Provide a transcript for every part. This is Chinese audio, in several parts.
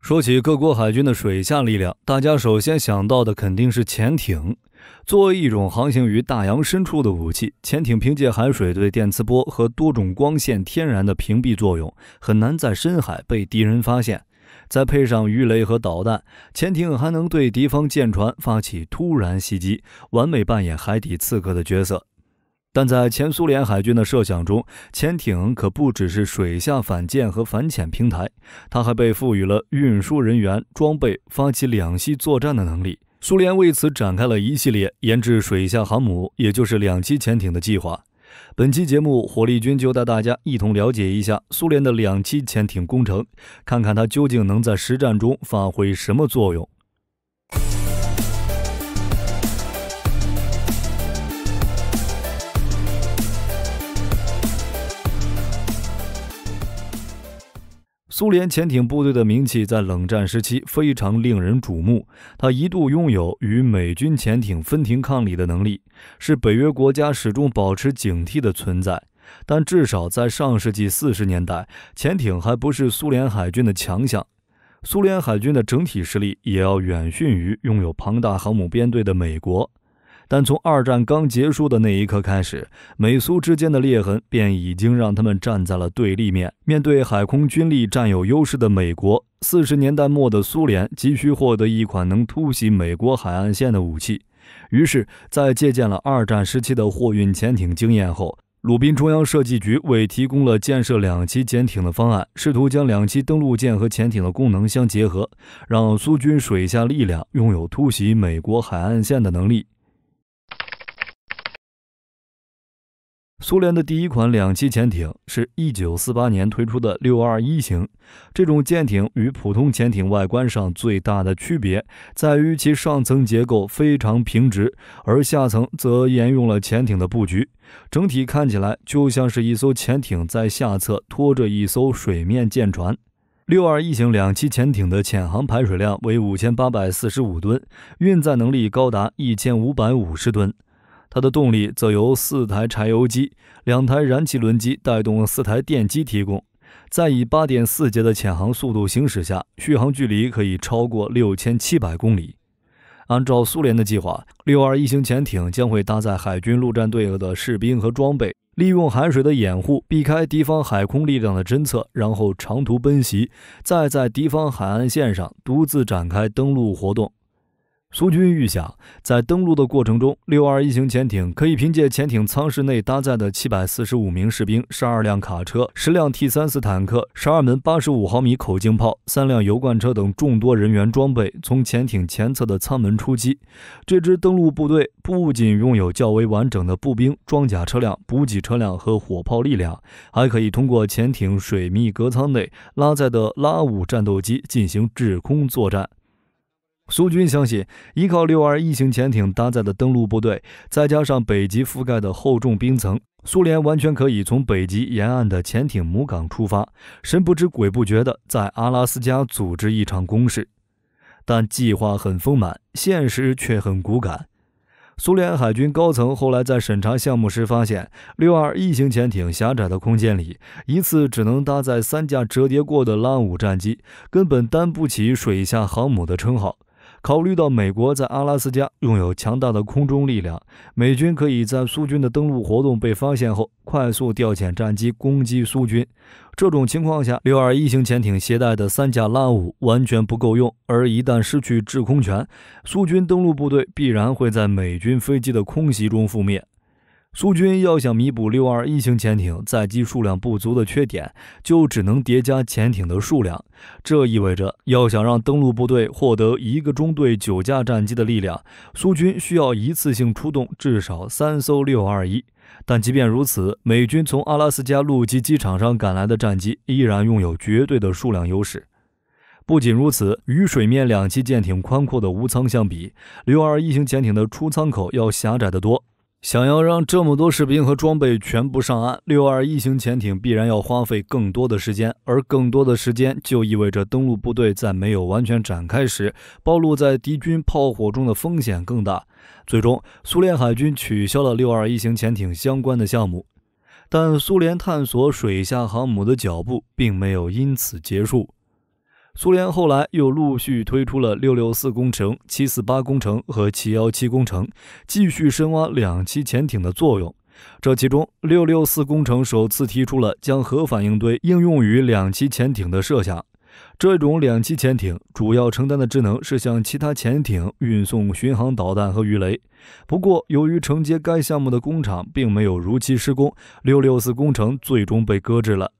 说起各国海军的水下力量，大家首先想到的肯定是潜艇。作为一种航行于大洋深处的武器，潜艇凭借海水对电磁波和多种光线天然的屏蔽作用，很难在深海被敌人发现。再配上鱼雷和导弹，潜艇还能对敌方舰船发起突然袭击，完美扮演海底刺客的角色。但在前苏联海军的设想中，潜艇可不只是水下反舰和反潜平台，它还被赋予了运输人员装备、发起两栖作战的能力。苏联为此展开了一系列研制水下航母，也就是两栖潜艇的计划。本期节目，火力军就带大家一同了解一下苏联的两栖潜艇工程，看看它究竟能在实战中发挥什么作用。苏联潜艇部队的名气在冷战时期非常令人瞩目，它一度拥有与美军潜艇分庭抗礼的能力，是北约国家始终保持警惕的存在。但至少在上世纪四十年代，潜艇还不是苏联海军的强项，苏联海军的整体实力也要远逊于拥有庞大航母编队的美国。但从二战刚结束的那一刻开始，美苏之间的裂痕便已经让他们站在了对立面。面对海空军力占有优势的美国，四十年代末的苏联急需获得一款能突袭美国海岸线的武器。于是，在借鉴了二战时期的货运潜艇经验后，鲁滨中央设计局为提供了建设两栖潜艇的方案，试图将两栖登陆舰和潜艇的功能相结合，让苏军水下力量拥有突袭美国海岸线的能力。苏联的第一款两栖潜艇是1948年推出的621型。这种舰艇与普通潜艇外观上最大的区别在于其上层结构非常平直，而下层则沿用了潜艇的布局，整体看起来就像是一艘潜艇在下侧拖着一艘水面舰船。621型两栖潜艇的潜航排水量为5845吨，运载能力高达1550吨。它的动力则由四台柴油机、两台燃气轮机带动四台电机提供，在以八点四节的潜航速度行驶下，续航距离可以超过六千七百公里。按照苏联的计划，六二一型潜艇将会搭载海军陆战队的士兵和装备，利用海水的掩护，避开敌方海空力量的侦测，然后长途奔袭，再在敌方海岸线上独自展开登陆活动。苏军预想，在登陆的过程中，六二一型潜艇可以凭借潜艇舱室内搭载的七百四十五名士兵、十二辆卡车、十辆 T 三四坦克、十二门八十五毫米口径炮、三辆油罐车等众多人员装备，从潜艇前侧的舱门出击。这支登陆部队不仅拥有较为完整的步兵、装甲车辆、补给车辆和火炮力量，还可以通过潜艇水密隔舱内拉载的拉五战斗机进行制空作战。苏军相信，依靠六二异形潜艇搭载的登陆部队，再加上北极覆盖的厚重冰层，苏联完全可以从北极沿岸的潜艇母港出发，神不知鬼不觉地在阿拉斯加组织一场攻势。但计划很丰满，现实却很骨感。苏联海军高层后来在审查项目时发现，六二异形潜艇狭窄的空间里，一次只能搭载三架折叠过的拉姆战机，根本担不起“水下航母”的称号。考虑到美国在阿拉斯加拥有强大的空中力量，美军可以在苏军的登陆活动被发现后，快速调遣战机攻击苏军。这种情况下，六二一型潜艇携带的三架拉五完全不够用，而一旦失去制空权，苏军登陆部队必然会在美军飞机的空袭中覆灭。苏军要想弥补六二一型潜艇载机数量不足的缺点，就只能叠加潜艇的数量。这意味着，要想让登陆部队获得一个中队九架战机的力量，苏军需要一次性出动至少三艘六二一。但即便如此，美军从阿拉斯加陆基机场上赶来的战机依然拥有绝对的数量优势。不仅如此，与水面两栖舰艇宽阔的无舱相比，六二一型潜艇的出舱口要狭窄得多。想要让这么多士兵和装备全部上岸，六二一型潜艇必然要花费更多的时间，而更多的时间就意味着登陆部队在没有完全展开时，暴露在敌军炮火中的风险更大。最终，苏联海军取消了六二一型潜艇相关的项目，但苏联探索水下航母的脚步并没有因此结束。苏联后来又陆续推出了“六六四工程”、“七四八工程”和“七幺七工程”，继续深挖两栖潜艇的作用。这其中，“六六四工程”首次提出了将核反应堆应用于两栖潜艇的设想。这种两栖潜艇主要承担的职能是向其他潜艇运送巡航导弹和鱼雷。不过，由于承接该项目的工厂并没有如期施工，“六六四工程”最终被搁置了。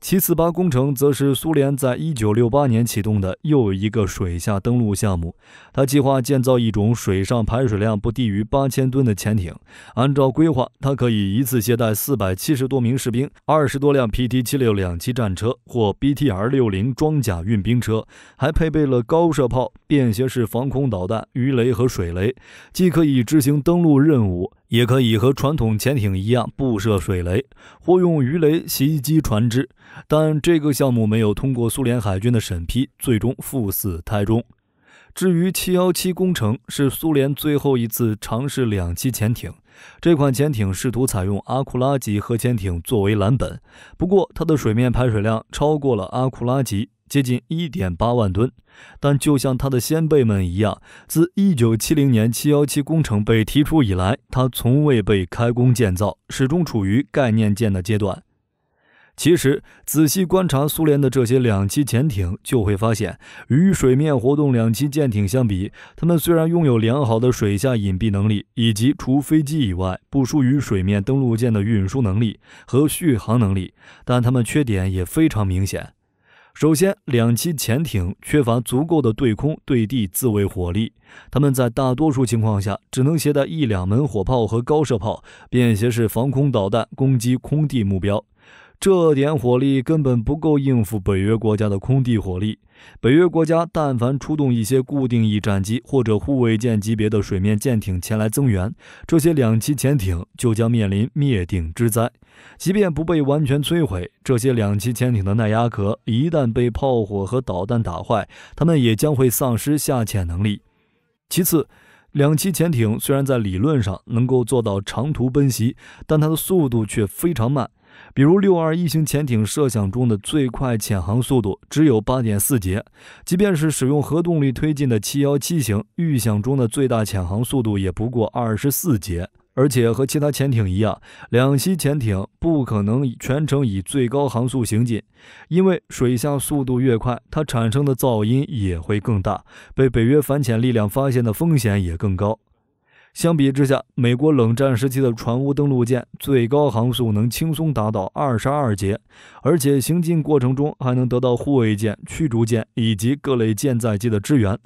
七四八工程则是苏联在一九六八年启动的又一个水下登陆项目。它计划建造一种水上排水量不低于八千吨的潜艇。按照规划，它可以一次携带四百七十多名士兵、二十多辆 PT 七六两栖战车或 BTR 六零装甲运兵车，还配备了高射炮。便携式防空导弹、鱼雷和水雷，既可以执行登陆任务，也可以和传统潜艇一样布设水雷或用鱼雷袭击船只。但这个项目没有通过苏联海军的审批，最终赴死台中。至于717工程，是苏联最后一次尝试两栖潜艇。这款潜艇试图采用阿库拉级核潜艇作为蓝本，不过它的水面排水量超过了阿库拉级，接近一点八万吨。但就像它的先辈们一样，自一九七零年七幺七工程被提出以来，它从未被开工建造，始终处于概念舰的阶段。其实，仔细观察苏联的这些两栖潜艇，就会发现，与水面活动两栖舰艇相比，它们虽然拥有良好的水下隐蔽能力，以及除飞机以外不输于水面登陆舰的运输能力和续航能力，但它们缺点也非常明显。首先，两栖潜艇缺乏足够的对空、对地自卫火力，它们在大多数情况下只能携带一两门火炮和高射炮、便携式防空导弹攻击空地目标。这点火力根本不够应付北约国家的空地火力。北约国家但凡出动一些固定翼战机或者护卫舰级别的水面舰艇前来增援，这些两栖潜艇就将面临灭顶之灾。即便不被完全摧毁，这些两栖潜艇的耐压壳一旦被炮火和导弹打坏，它们也将会丧失下潜能力。其次，两栖潜艇虽然在理论上能够做到长途奔袭，但它的速度却非常慢。比如，六二一型潜艇设想中的最快潜航速度只有八点四节；即便是使用核动力推进的七幺七型，预想中的最大潜航速度也不过二十四节。而且和其他潜艇一样，两栖潜艇不可能全程以最高航速行进，因为水下速度越快，它产生的噪音也会更大，被北约反潜力量发现的风险也更高。相比之下，美国冷战时期的船坞登陆舰最高航速能轻松达到二十二节，而且行进过程中还能得到护卫舰、驱逐舰以及各类舰载机的支援。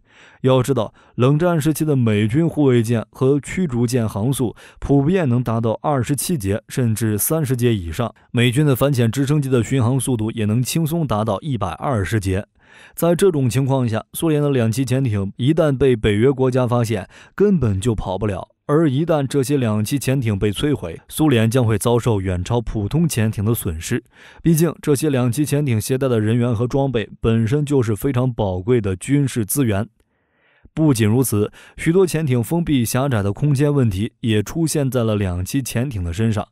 要知道，冷战时期的美军护卫舰和驱逐舰航速普遍能达到二十七节，甚至三十节以上。美军的反潜直升机的巡航速度也能轻松达到一百二十节。在这种情况下，苏联的两栖潜艇一旦被北约国家发现，根本就跑不了。而一旦这些两栖潜艇被摧毁，苏联将会遭受远超普通潜艇的损失。毕竟，这些两栖潜艇携带的人员和装备本身就是非常宝贵的军事资源。不仅如此，许多潜艇封闭狭窄的空间问题也出现在了两栖潜艇的身上。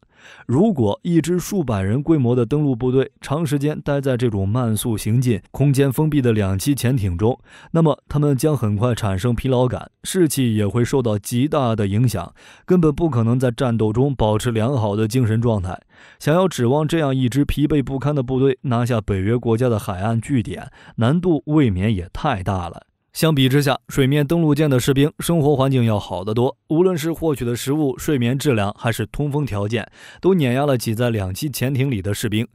如果一支数百人规模的登陆部队长时间待在这种慢速行进、空间封闭的两栖潜艇中，那么他们将很快产生疲劳感，士气也会受到极大的影响，根本不可能在战斗中保持良好的精神状态。想要指望这样一支疲惫不堪的部队拿下北约国家的海岸据点，难度未免也太大了。相比之下，水面登陆舰的士兵生活环境要好得多，无论是获取的食物、睡眠质量，还是通风条件，都碾压了挤在两栖潜艇里的士兵。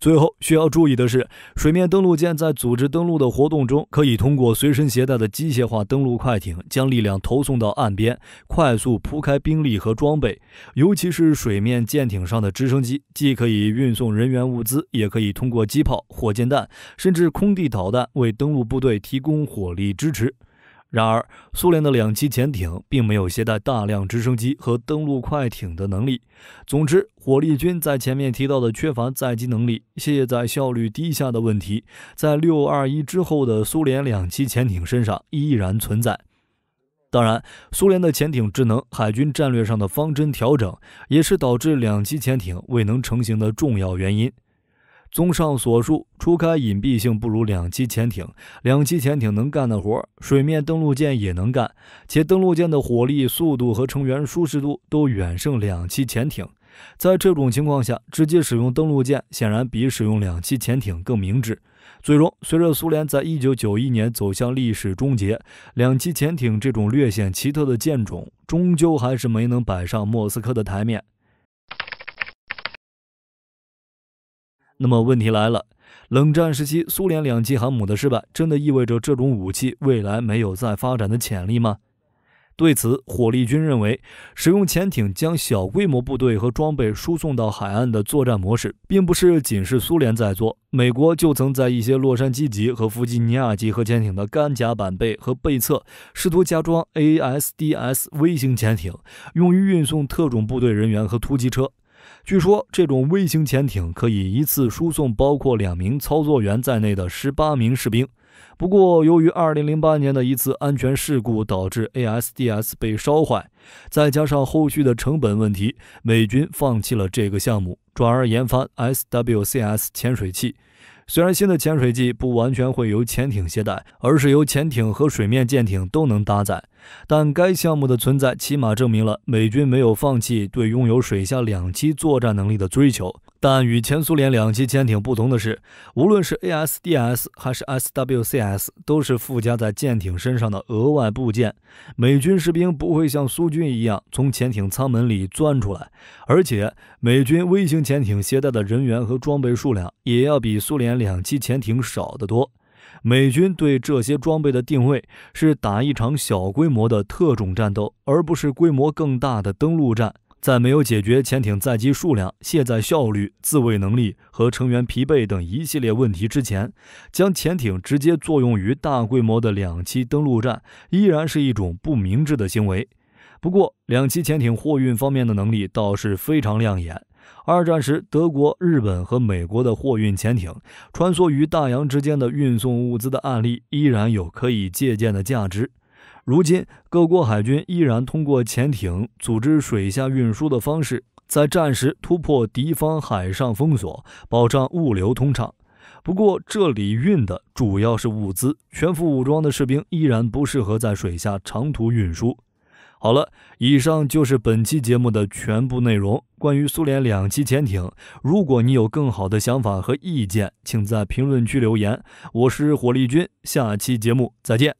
最后需要注意的是，水面登陆舰在组织登陆的活动中，可以通过随身携带的机械化登陆快艇将力量投送到岸边，快速铺开兵力和装备。尤其是水面舰艇上的直升机，既可以运送人员物资，也可以通过机炮、火箭弹甚至空地导弹为登陆部队提供火力支持。然而，苏联的两栖潜艇并没有携带大量直升机和登陆快艇的能力。总之，火力军在前面提到的缺乏载机能力、卸载效率低下的问题，在621之后的苏联两栖潜艇身上依然存在。当然，苏联的潜艇智能海军战略上的方针调整，也是导致两栖潜艇未能成型的重要原因。综上所述，除开隐蔽性不如两栖潜艇，两栖潜艇能干的活，水面登陆舰也能干，且登陆舰的火力、速度和成员舒适度都远胜两栖潜艇。在这种情况下，直接使用登陆舰显然比使用两栖潜艇更明智。最终，随着苏联在一九九一年走向历史终结，两栖潜艇这种略显奇特的舰种，终究还是没能摆上莫斯科的台面。那么问题来了，冷战时期苏联两栖航母的失败，真的意味着这种武器未来没有再发展的潜力吗？对此，火力军认为，使用潜艇将小规模部队和装备输送到海岸的作战模式，并不是仅是苏联在做。美国就曾在一些洛杉矶级和弗吉尼亚级核潜艇的干甲板背和背侧，试图加装 ASDS 微型潜艇，用于运送特种部队人员和突击车。据说这种微型潜艇可以一次输送包括两名操作员在内的十八名士兵。不过，由于2008年的一次安全事故导致 ASDS 被烧坏，再加上后续的成本问题，美军放弃了这个项目，转而研发 SWCS 潜水器。虽然新的潜水器不完全会由潜艇携带，而是由潜艇和水面舰艇都能搭载，但该项目的存在起码证明了美军没有放弃对拥有水下两栖作战能力的追求。但与前苏联两栖潜艇不同的是，无论是 ASDS 还是 SWCS，都是附加在舰艇身上的额外部件。美军士兵不会像苏军一样从潜艇舱门里钻出来，而且美军微型潜艇携带的人员和装备数量也要比苏联两栖潜艇少得多。美军对这些装备的定位是打一场小规模的特种战斗，而不是规模更大的登陆战。在没有解决潜艇载机数量、卸载效率、自卫能力和成员疲惫等一系列问题之前，将潜艇直接作用于大规模的两栖登陆战，依然是一种不明智的行为。不过，两栖潜艇货运方面的能力倒是非常亮眼。二战时，德国、日本和美国的货运潜艇穿梭于大洋之间的运送物资的案例，依然有可以借鉴的价值。如今，各国海军依然通过潜艇组织水下运输的方式，在战时突破敌方海上封锁，保障物流通畅。不过，这里运的主要是物资，全副武装的士兵依然不适合在水下长途运输。好了，以上就是本期节目的全部内容。关于苏联两栖潜艇，如果你有更好的想法和意见，请在评论区留言。我是火力军，下期节目再见。